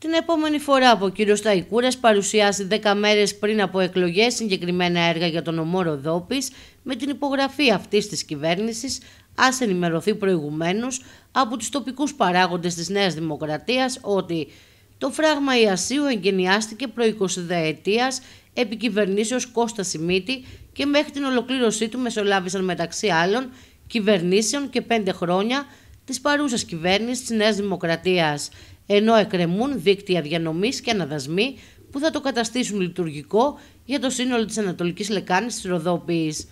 Την επόμενη φορά που ο κύριος Ταϊκούρας παρουσιάσει 10 μέρες πριν από εκλογές συγκεκριμένα έργα για τον Ομόρο Ροδόπη, με την υπογραφή αυτής της κυβέρνησης, ας ενημερωθεί προηγουμένως από τους τοπικούς παράγοντες της Νέας Δημοκρατίας ότι το φράγμα Ιασίου εγκαινιάστηκε προ 20 ετία επί κυβερνήσεως Κώστα Σιμίτη και μέχρι την ολοκλήρωσή του μεσολάβησαν μεταξύ άλλων κυβερνήσεων και πέντε χρόνια της παρούσας κυβέρνησης της Νέας Δημοκρατίας ενώ εκρεμούν δίκτυα διανομής και αναδασμοί που θα το καταστήσουν λειτουργικό για το σύνολο της Ανατολικής Λεκάνης της Ροδόπης.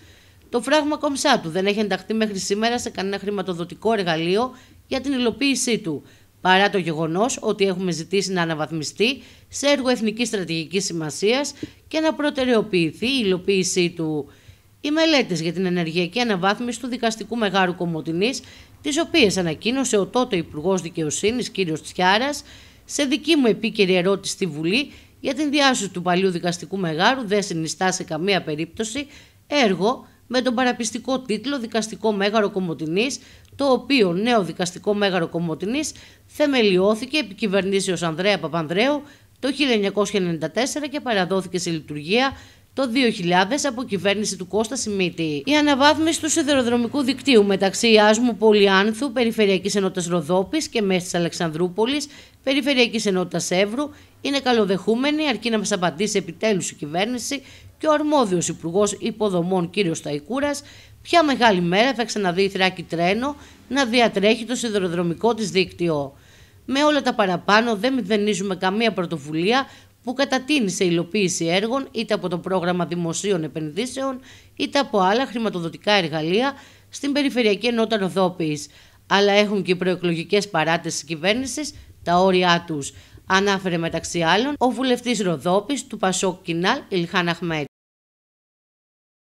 Το φράγμα κομψά του δεν έχει ενταχθεί μέχρι σήμερα σε κανένα χρηματοδοτικό εργαλείο για την υλοποίησή του, παρά το γεγονός ότι έχουμε ζητήσει να αναβαθμιστεί σε έργο Εθνικής Στρατηγικής σημασίας και να προτεραιοποιηθεί η υλοποίησή του οι μελέτες για την ενεργειακή αναβάθμιση του δικαστικού μεγάρου Κομωτινής, τις οποίες ανακοίνωσε ο τότε Υπουργός Δικαιοσύνης κ. Τσιάρας, σε δική μου επίκαιρη ερώτηση στη Βουλή για την διάσωση του παλιού δικαστικού μεγάρου, δεν συνιστά σε καμία περίπτωση έργο με τον παραπιστικό τίτλο Δικαστικό Μέγαρο Κομωτινής, το οποίο νέο Δικαστικό Μέγαρο Κομωτινής θεμελιώθηκε επί κυβερνήσεως Ανδρέα Παπανδρέου το 1994 και παραδόθηκε σε λειτουργία το 2000 από κυβέρνηση του Κώστα Σιμίτη. Η αναβάθμιση του σιδηροδρομικού δικτύου μεταξύ Άσμου Πολυάνθου, Περιφερειακής Ενότητας Ροδόπης και Μέσης Αλεξανδρούπολης, Περιφερειακής Ενότητας Εύρου, είναι καλοδεχούμενη αρκεί να μας απαντήσει επιτέλους η κυβέρνηση και ο αρμόδιος Υπουργός Υποδομών κ. Σταϊκούρα ποια μεγάλη μέρα θα ξαναδεί η θράκη τρένο να διατρέχει το σιδηροδρομικό της δίκτυο. Με όλα τα παραπάνω δεν μηδενίζουμε καμία πρωτοβουλία που κατατείνει σε υλοποίηση έργων είτε από το πρόγραμμα δημοσίων επενδύσεων είτε από άλλα χρηματοδοτικά εργαλεία στην Περιφερειακή Ενότητα Ροδόπη. Αλλά έχουν και οι προεκλογικές παράτες της κυβέρνησης τα όρια τους. Ανάφερε μεταξύ άλλων ο βουλευτής Ροδόπης του Πασόκ Κινάλ Ιλχάν Αχμέτ.